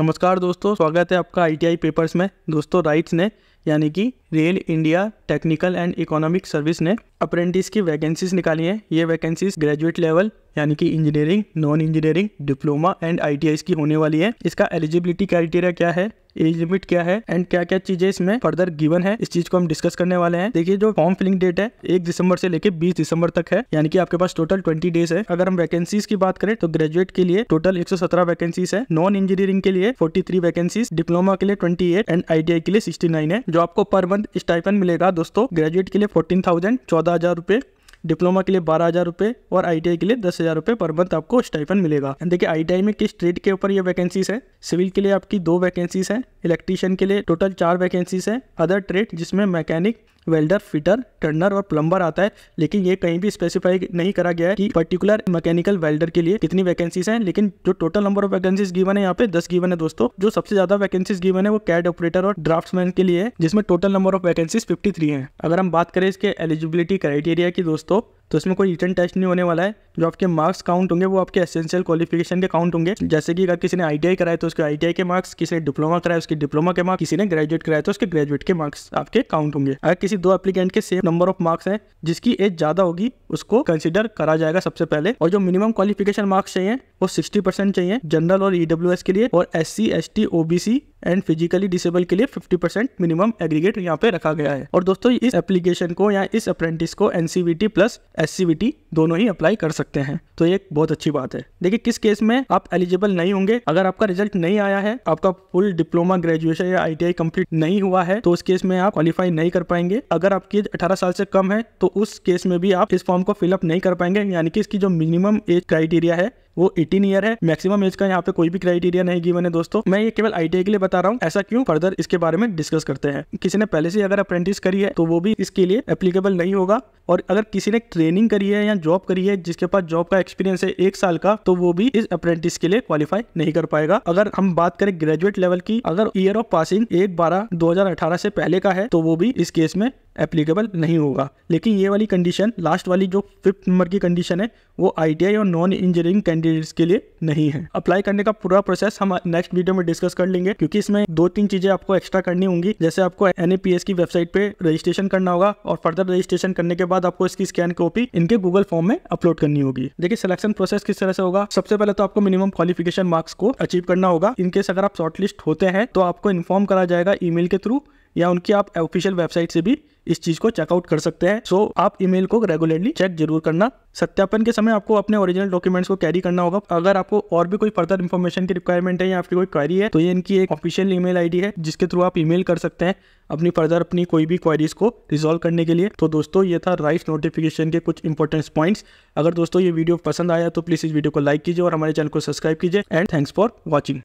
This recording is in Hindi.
नमस्कार दोस्तों स्वागत है आपका आईटीआई पेपर्स में दोस्तों राइट्स ने यानी कि Rail India Technical and Economic Service ने अप्रेंटिस की वैकेंसीज निकाली हैं ये वैकेंसीज ग्रेजुएट लेवल यानी कि engineering non engineering diploma and I की होने वाली है इसका एलिजिबिलिटी क्राइटेरिया क्या है एज लिमिट क्या है एंड क्या क्या चीजें इसमें फर्दर गिवन है इस चीज को हम डिस्कस करने वाले हैं देखिए जो फॉर्म फिलिंग डेट है एक दिसंबर से लेकर बीस दिसंबर तक है यानी कि आपके पास टोटल ट्वेंटी डेज है अगर हम वैकेंसीज की बात करें तो ग्रेजुएट के लिए टोटल एक वैकेंसीज है नॉन इंजीनियरिंग के लिए फोर्टी थ्री वैकेंसीज डिप्लोमा के लिए ट्वेंटी एट एंड आई के लिए सिक्सटी नाइन है जो आपको पर मंथ स्टाइपन मिलेगा दोस्तों ग्रेजुएट के लिए फोर्टीन थाउजेंड चौदह हजार रुपए डिप्लोमा के लिए बारह हज़ार रुपए और आई के लिए दस हज़ार रुपये पर मंथ आपको स्टाइपन मिलेगा देखिए आई में किस ट्रेड के ऊपर ये वैकेंसीज है सिविल के लिए आपकी दो वैकेंसीज है इलेक्ट्रीशियन के लिए टोटल चार वैकेंसीज हैं अदर ट्रेड जिसमें मैकेनिक वेल्डर फिटर टर्नर और प्लम्बर आता है लेकिन ये कहीं भी स्पेसिफाई नहीं करा गया है कि पर्टिकुलर मैकेनिकल वेल्डर के लिए कितनी वैकेंसीज हैं लेकिन जो total number of vacancies given है यहाँ पे दस गिवन है दोस्तों जो सबसे ज्यादा वैकेंसीज गिवन है वो कैड ऑपरेटर और ड्राफ्टमैन के लिए जिसमें total number of vacancies fifty three है अगर हम बात करें इसके एलिजिबिलिटी क्राइटेरिया की दोस्तों तो इसमें कोई रिटर्न टेस्ट नहीं होने वाला है जो आपके मार्क्स काउंट होंगे वो आपके एसेंशियल क्वालिफिकेशन के काउंट होंगे जैसे कि अगर किसी ने आई कराया तो उसके आई के मार्क्स किसी ने डिप्लोमा कराया उसके डिप्लोमा के मार्क्स किसी ने ग्रेजुएट कराया तो उसके ग्रेजुएट के मार्क्स आपके काउंट होंगे अगर किसी दो एप्लीकेंट के सेम नंबर ऑफ मार्क्स है जिसकी एज ज़्यादा होगी उसको कंसिडर करा जाएगा सबसे पहले और जो मिनिमम क्वालिफिकेशन मार्क्स चाहिए वो सिक्सटी परसेंट चाहिए जनरल और ई e के लिए और S C S T OBC and physically disable के लिए 50% मिनिमम एग्रीगेट यहाँ पे रखा गया है और दोस्तों इस एप्लीकेशन को या इस अप्रेंटिस को एनसीबीटी प्लस एससीबीटी दोनों ही अप्लाई कर सकते हैं तो ये बहुत अच्छी बात है देखिए किस केस में आप एलिजिबल नहीं होंगे अगर आपका रिजल्ट नहीं आया है आपका फुल डिप्लोमा ग्रेजुएशन या आईटीआई कंप्लीट नहीं हुआ है तो उस केस में आप क्वालिफाई नहीं कर पाएंगे अगर आपकी 18 साल से कम है तो उस केस में भी आप इस फॉर्म को फिलअप नहीं कर पाएंगे यानी कि इसकी जो मिनिमम एज क्राइटेरिया है वो 18 ईयर है मैक्सिमम एज का यहाँ पे कोई भी क्राइटेरिया नहीं गिवन है दोस्तों मैं ये केवल आईटीआई के लिए बता रहा हूँ ऐसा क्यों फर्दर इसके बारे में डिस्कस करते हैं किसी ने पहले से अगर अप्रेंटिस करी है तो वो भी इसके लिए एप्लीकेबल नहीं होगा और अगर किसी ने ट्रेनिंग करी है या जॉब करी है जिसके पास जॉब का एक्सपीरियंस है एक साल का तो वो भी इस अप्रेंटिस के लिए क्वालिफाई नहीं कर पाएगा अगर हम बात करें ग्रेजुएट लेवल की अगर ईयर ऑफ पासिंग एक बारह दो से पहले का है तो वो भी इस केस में एप्लीकेबल नहीं होगा लेकिन ये वाली कंडीशन लास्ट वाली जो फिफ्थ नंबर की कंडीशन है वो आई और नॉन इंजीनियरिंग कैंडिडेट्स के लिए नहीं है अप्लाई करने का पूरा प्रोसेस हम नेक्स्ट वीडियो में डिस्कस कर लेंगे क्योंकि इसमें दो तीन चीज़ें आपको एक्स्ट्रा करनी होंगी जैसे आपको एन की वेबसाइट पर रजिस्ट्रेशन करना होगा और फर्दर रजिस्ट्रेशन करने के बाद आपको इसकी स्कैन कॉपी इनके गूगल फॉर्म में अपलोड करनी होगी देखिए सिलेक्शन प्रोसेस किस तरह से होगा सबसे पहले तो आपको मिनिमम क्वालिफिकेशन मार्क्स को अचीव करना होगा इनकेस अगर आप शॉर्टलिस्ट होते हैं तो आपको इन्फॉर्म करा जाएगा ईमेल के थ्रू या उनकी आप ऑफिशियल वेबसाइट से भी इस चीज को चेकआउट कर सकते हैं सो so, आप ईमेल को रेगुलरली चेक जरूर करना सत्यापन के समय आपको अपने ओरिजिनल डॉक्यूमेंट्स को कैरी करना होगा अगर आपको और भी कोई फर्दर इन्फॉर्मेशन की रिक्वायरमेंट है या आपकी कोई क्वारी है तो ये इनकी एक ऑफिशियल ईमेल आईडी है जिसके थ्रू आप ईमेल कर सकते हैं अपनी फर्दर अपनी कोई भी क्वारीज को रिजोल्व करने के लिए तो दोस्तों ये था राइट नोटिफिकेशन के कुछ इंपॉर्टेंट पॉइंट्स अगर दोस्तों ये वीडियो पसंद आया तो प्लीज़ इस वीडियो को लाइक कीजिए और हमारे चैनल को सब्सक्राइब कीजिए एंड थैंक्स फॉर वॉचिंग